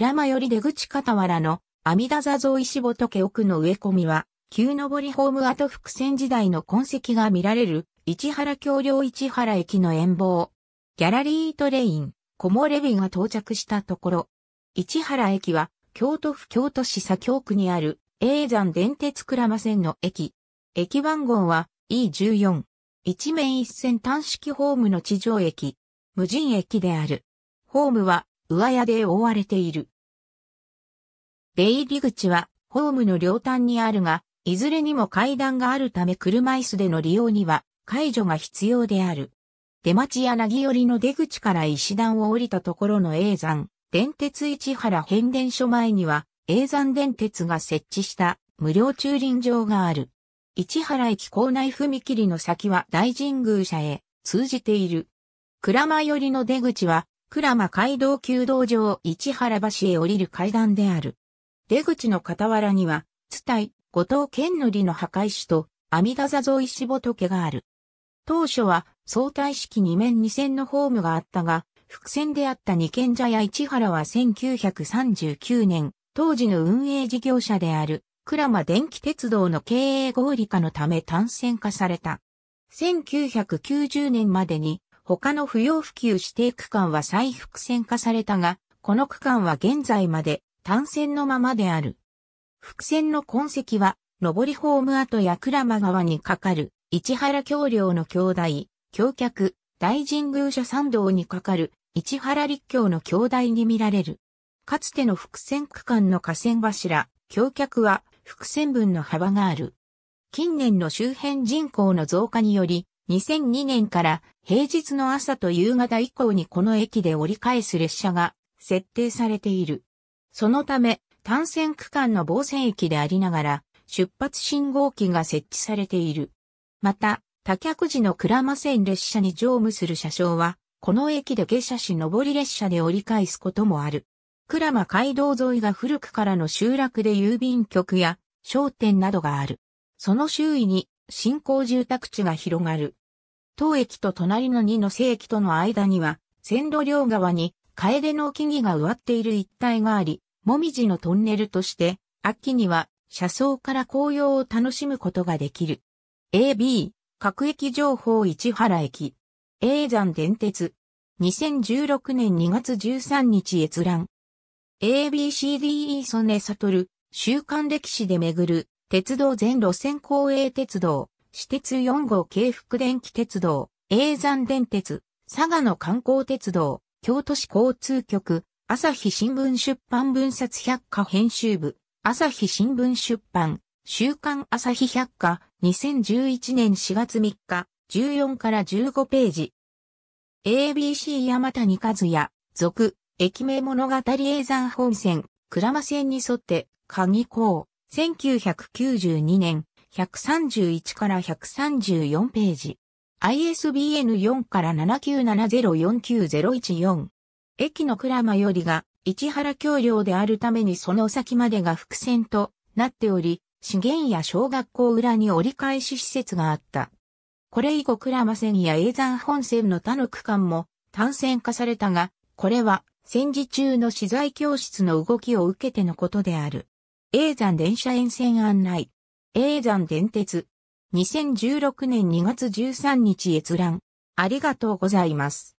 鞍馬より出口傍らの阿弥陀座像石仏奥の植え込みは、旧上りホーム跡伏線時代の痕跡が見られる、市原橋梁市原駅の遠望。ギャラリートレイン、コモレビが到着したところ、市原駅は、京都府京都市左京区にある、永山電鉄鞍馬線の駅。駅番号は E14。一面一線端式ホームの地上駅。無人駅である。ホームは上屋で覆われている。出入り口は、ホームの両端にあるが、いずれにも階段があるため車椅子での利用には、解除が必要である。出町柳寄りの出口から石段を降りたところの永山、電鉄市原変電所前には、永山電鉄が設置した無料駐輪場がある。市原駅構内踏切の先は大神宮舎へ通じている。蔵間寄りの出口は倉間街道旧道上市原橋へ降りる階段である。出口の傍らには、津帯、後藤健則の墓石と、阿弥陀座像石仏がある。当初は、相対式2面2線のホームがあったが、伏線であった二軒茶屋市原は1939年、当時の運営事業者である、倉間電気鉄道の経営合理化のため単線化された。1990年までに他の不要不急指定区間は再複線化されたが、この区間は現在まで単線のままである。複線の痕跡は、上りホーム跡や倉間川にかかる、市原橋梁の橋台、橋脚、大神宮社参道にかかる、市原立橋の橋台に見られる。かつての伏線区間の河川柱、橋脚は伏線分の幅がある。近年の周辺人口の増加により、2002年から平日の朝と夕方以降にこの駅で折り返す列車が設定されている。そのため、単線区間の防線駅でありながら、出発信号機が設置されている。また、多脚時の倉間線列車に乗務する車掌は、この駅で下車し上り列車で折り返すこともある。倉間街道沿いが古くからの集落で郵便局や商店などがある。その周囲に新興住宅地が広がる。当駅と隣の2の世駅との間には、線路両側に、楓の木々が植わっている一帯があり、もみじのトンネルとして、秋には、車窓から紅葉を楽しむことができる。AB、各駅情報市原駅。A 山電鉄。2016年2月13日閲覧。ABCDE 曽根悟、週刊歴史で巡る、鉄道全路線公営鉄道。私鉄4号京福電気鉄道、永山電鉄、佐賀の観光鉄道、京都市交通局、朝日新聞出版分冊百科編集部、朝日新聞出版、週刊朝日百科、2011年4月3日、14から15ページ。ABC 山谷和也、続、駅名物語永山本線、倉間線に沿って、鍵港、1992年、131から134ページ。ISBN 4から7970490114。駅の鞍馬よりが、市原橋梁であるためにその先までが伏線となっており、資源や小学校裏に折り返し施設があった。これ以後鞍馬線や永山本線の他の区間も単線化されたが、これは戦時中の資材教室の動きを受けてのことである。永山電車沿線案内。永山電鉄。2016年2月13日閲覧。ありがとうございます。